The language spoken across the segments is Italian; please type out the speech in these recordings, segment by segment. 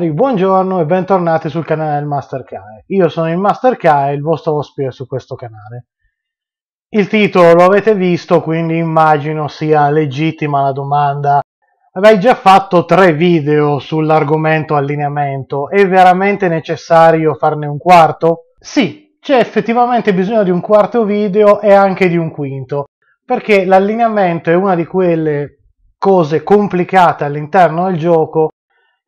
signori, buongiorno e bentornati sul canale del Master Kai. Io sono il Master Kai, il vostro ospite su questo canale. Il titolo lo avete visto, quindi immagino sia legittima la domanda. Avrei già fatto tre video sull'argomento allineamento, è veramente necessario farne un quarto? Sì, c'è effettivamente bisogno di un quarto video e anche di un quinto, perché l'allineamento è una di quelle cose complicate all'interno del gioco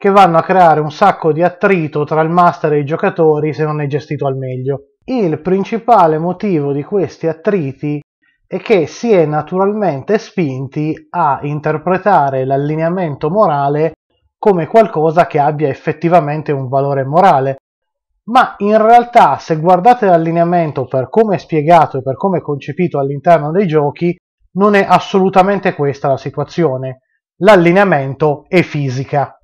che vanno a creare un sacco di attrito tra il master e i giocatori se non è gestito al meglio. Il principale motivo di questi attriti è che si è naturalmente spinti a interpretare l'allineamento morale come qualcosa che abbia effettivamente un valore morale. Ma in realtà, se guardate l'allineamento per come è spiegato e per come è concepito all'interno dei giochi, non è assolutamente questa la situazione. L'allineamento è fisica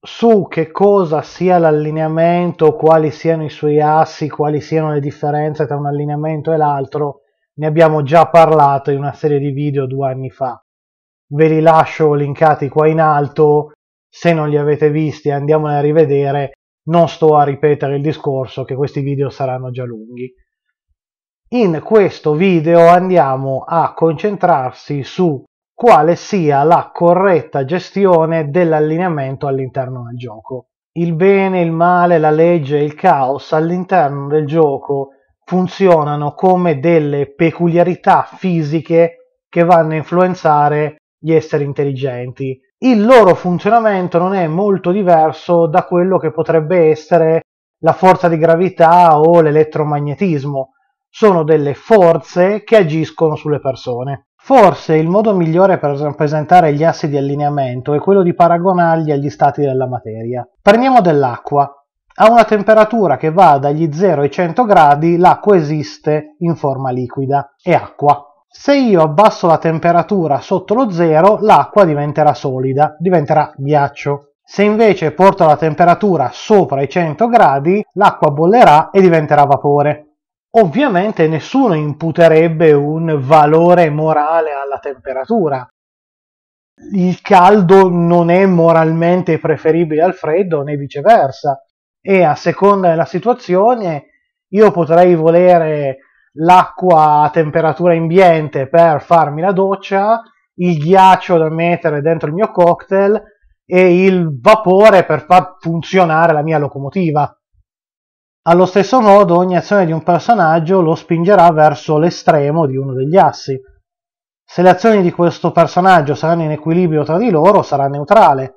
su che cosa sia l'allineamento, quali siano i suoi assi, quali siano le differenze tra un allineamento e l'altro, ne abbiamo già parlato in una serie di video due anni fa. Ve li lascio linkati qua in alto, se non li avete visti andiamone a rivedere, non sto a ripetere il discorso che questi video saranno già lunghi. In questo video andiamo a concentrarsi su quale sia la corretta gestione dell'allineamento all'interno del gioco. Il bene, il male, la legge, e il caos all'interno del gioco funzionano come delle peculiarità fisiche che vanno a influenzare gli esseri intelligenti. Il loro funzionamento non è molto diverso da quello che potrebbe essere la forza di gravità o l'elettromagnetismo sono delle forze che agiscono sulle persone. Forse il modo migliore per rappresentare gli assi di allineamento è quello di paragonarli agli stati della materia. Prendiamo dell'acqua. A una temperatura che va dagli 0 ai 100 gradi l'acqua esiste in forma liquida, è acqua. Se io abbasso la temperatura sotto lo zero, l'acqua diventerà solida, diventerà ghiaccio. Se invece porto la temperatura sopra i 100 gradi l'acqua bollerà e diventerà vapore. Ovviamente nessuno imputerebbe un valore morale alla temperatura. Il caldo non è moralmente preferibile al freddo né viceversa e a seconda della situazione io potrei volere l'acqua a temperatura ambiente per farmi la doccia, il ghiaccio da mettere dentro il mio cocktail e il vapore per far funzionare la mia locomotiva. Allo stesso modo ogni azione di un personaggio lo spingerà verso l'estremo di uno degli assi. Se le azioni di questo personaggio saranno in equilibrio tra di loro sarà neutrale.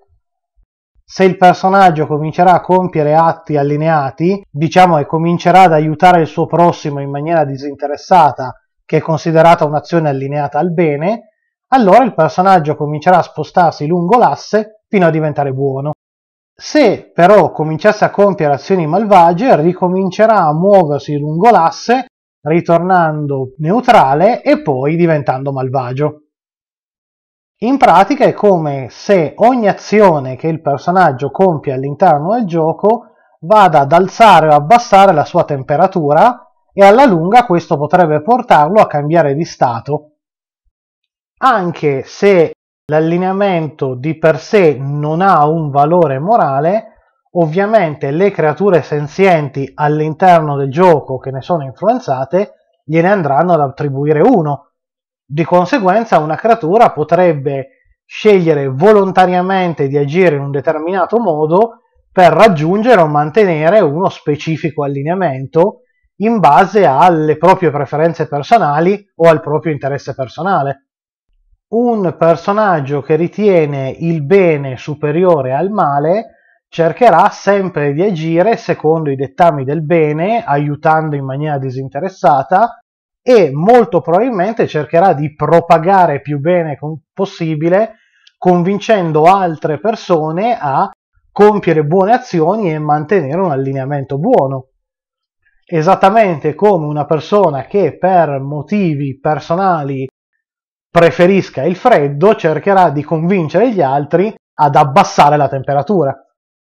Se il personaggio comincerà a compiere atti allineati, diciamo che comincerà ad aiutare il suo prossimo in maniera disinteressata, che è considerata un'azione allineata al bene, allora il personaggio comincerà a spostarsi lungo l'asse fino a diventare buono. Se però cominciasse a compiere azioni malvagie, ricomincerà a muoversi lungo l'asse, ritornando neutrale e poi diventando malvagio. In pratica è come se ogni azione che il personaggio compie all'interno del gioco vada ad alzare o abbassare la sua temperatura e alla lunga questo potrebbe portarlo a cambiare di stato. Anche se l'allineamento di per sé non ha un valore morale, ovviamente le creature senzienti all'interno del gioco che ne sono influenzate gliene andranno ad attribuire uno. Di conseguenza una creatura potrebbe scegliere volontariamente di agire in un determinato modo per raggiungere o mantenere uno specifico allineamento in base alle proprie preferenze personali o al proprio interesse personale un personaggio che ritiene il bene superiore al male cercherà sempre di agire secondo i dettami del bene, aiutando in maniera disinteressata e molto probabilmente cercherà di propagare più bene possibile, convincendo altre persone a compiere buone azioni e mantenere un allineamento buono. Esattamente come una persona che per motivi personali preferisca il freddo cercherà di convincere gli altri ad abbassare la temperatura.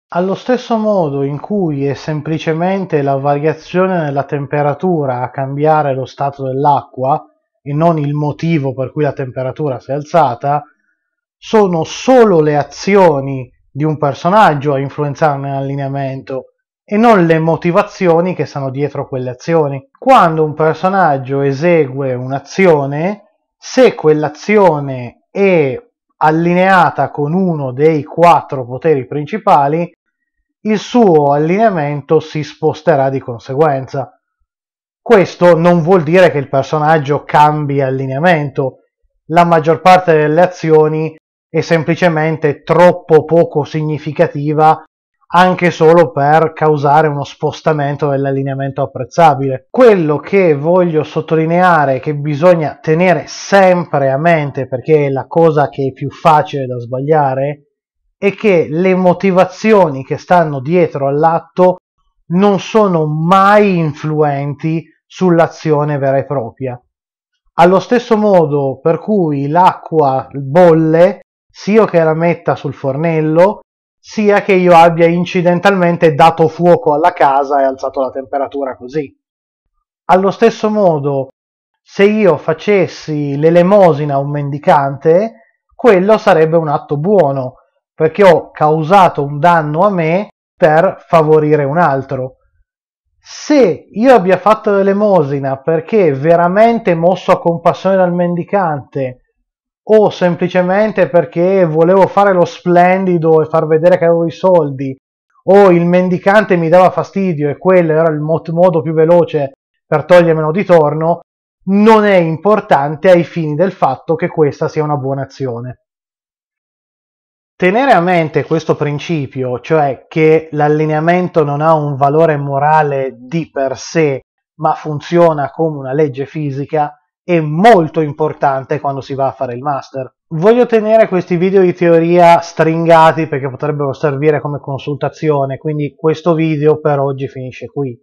Allo stesso modo in cui è semplicemente la variazione nella temperatura a cambiare lo stato dell'acqua e non il motivo per cui la temperatura si è alzata, sono solo le azioni di un personaggio a influenzarne l'allineamento e non le motivazioni che stanno dietro quelle azioni. Quando un personaggio esegue un'azione, se quell'azione è allineata con uno dei quattro poteri principali, il suo allineamento si sposterà di conseguenza. Questo non vuol dire che il personaggio cambi allineamento, la maggior parte delle azioni è semplicemente troppo poco significativa anche solo per causare uno spostamento dell'allineamento apprezzabile. Quello che voglio sottolineare che bisogna tenere sempre a mente perché è la cosa che è più facile da sbagliare è che le motivazioni che stanno dietro all'atto non sono mai influenti sull'azione vera e propria. Allo stesso modo per cui l'acqua bolle, sia che la metta sul fornello, sia che io abbia incidentalmente dato fuoco alla casa e alzato la temperatura così. Allo stesso modo, se io facessi l'elemosina a un mendicante, quello sarebbe un atto buono, perché ho causato un danno a me per favorire un altro. Se io abbia fatto l'elemosina perché veramente mosso a compassione dal mendicante o semplicemente perché volevo fare lo splendido e far vedere che avevo i soldi, o il mendicante mi dava fastidio e quello era il modo più veloce per togliermelo di torno, non è importante ai fini del fatto che questa sia una buona azione. Tenere a mente questo principio, cioè che l'allineamento non ha un valore morale di per sé, ma funziona come una legge fisica, è molto importante quando si va a fare il master. Voglio tenere questi video di teoria stringati perché potrebbero servire come consultazione, quindi questo video per oggi finisce qui.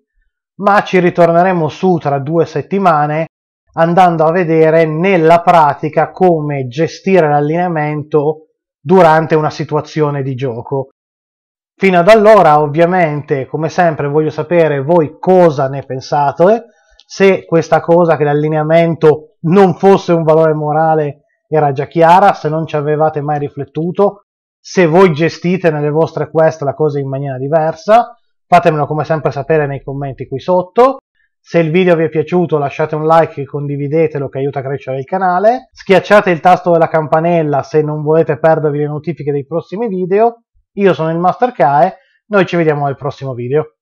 Ma ci ritorneremo su tra due settimane andando a vedere nella pratica come gestire l'allineamento durante una situazione di gioco. Fino ad allora, ovviamente, come sempre, voglio sapere voi cosa ne pensate se questa cosa che l'allineamento non fosse un valore morale era già chiara, se non ci avevate mai riflettuto, se voi gestite nelle vostre quest la cosa in maniera diversa, fatemelo come sempre sapere nei commenti qui sotto. Se il video vi è piaciuto lasciate un like e condividetelo che aiuta a crescere il canale. Schiacciate il tasto della campanella se non volete perdervi le notifiche dei prossimi video. Io sono il Master Kae, noi ci vediamo al prossimo video.